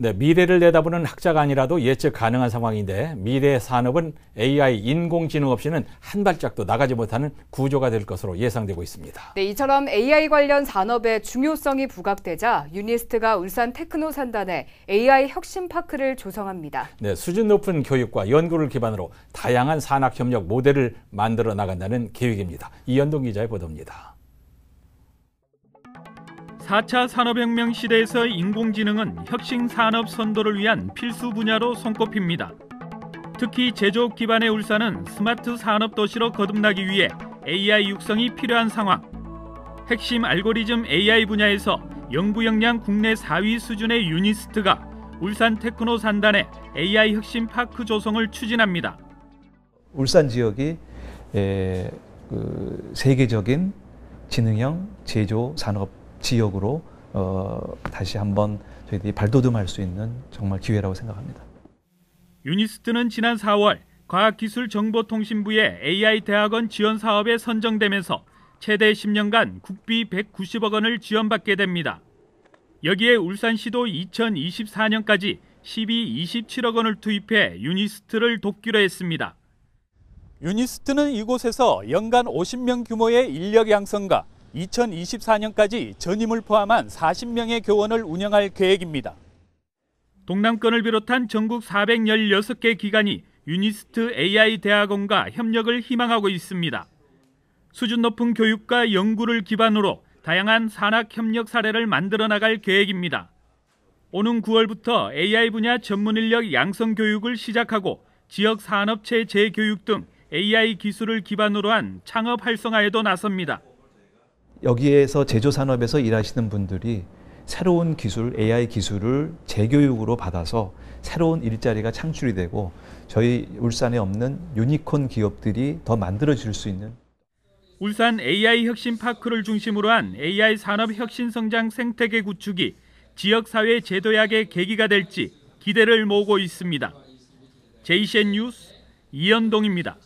네, 미래를 내다보는 학자가 아니라도 예측 가능한 상황인데 미래 산업은 AI 인공지능 없이는 한 발짝도 나가지 못하는 구조가 될 것으로 예상되고 있습니다. 네, 이처럼 AI 관련 산업의 중요성이 부각되자 유니스트가 울산 테크노 산단에 AI 혁신 파크를 조성합니다. 네, 수준 높은 교육과 연구를 기반으로 다양한 산학 협력 모델을 만들어 나간다는 계획입니다. 이현동 기자의 보도입니다. 4차 산업혁명 시대에서 인공지능은 혁신 산업 선도를 위한 필수 분야로 손꼽힙니다. 특히 제조업 기반의 울산은 스마트 산업 도시로 거듭나기 위해 AI 육성이 필요한 상황. 핵심 알고리즘 AI 분야에서 연구 역량 국내 4위 수준의 유니스트가 울산 테크노 산단에 AI 혁신 파크 조성을 추진합니다. 울산 지역이 에, 그 세계적인 지능형 제조 산업 지역으로 어, 다시 한번 저희들이 발돋움할 수 있는 정말 기회라고 생각합니다. 유니스트는 지난 4월 과학기술정보통신부의 AI 대학원 지원 사업에 선정되면서 최대 10년간 국비 190억 원을 지원받게 됩니다. 여기에 울산시도 2024년까지 12, 27억 원을 투입해 유니스트를 돕기로 했습니다. 유니스트는 이곳에서 연간 50명 규모의 인력 양성과 2024년까지 전임을 포함한 40명의 교원을 운영할 계획입니다. 동남권을 비롯한 전국 416개 기관이 유니스트 AI 대학원과 협력을 희망하고 있습니다. 수준 높은 교육과 연구를 기반으로 다양한 산학 협력 사례를 만들어 나갈 계획입니다. 오는 9월부터 AI 분야 전문 인력 양성 교육을 시작하고 지역 산업체 재교육 등 AI 기술을 기반으로 한 창업 활성화에도 나섭니다. 여기에서 제조산업에서 일하시는 분들이 새로운 기술, AI 기술을 재교육으로 받아서 새로운 일자리가 창출이 되고 저희 울산에 없는 유니콘 기업들이 더 만들어질 수 있는 울산 AI 혁신 파크를 중심으로 한 AI 산업 혁신 성장 생태계 구축이 지역 사회 제도약의 계기가 될지 기대를 모으고 있습니다. JCN 뉴스 이현동입니다.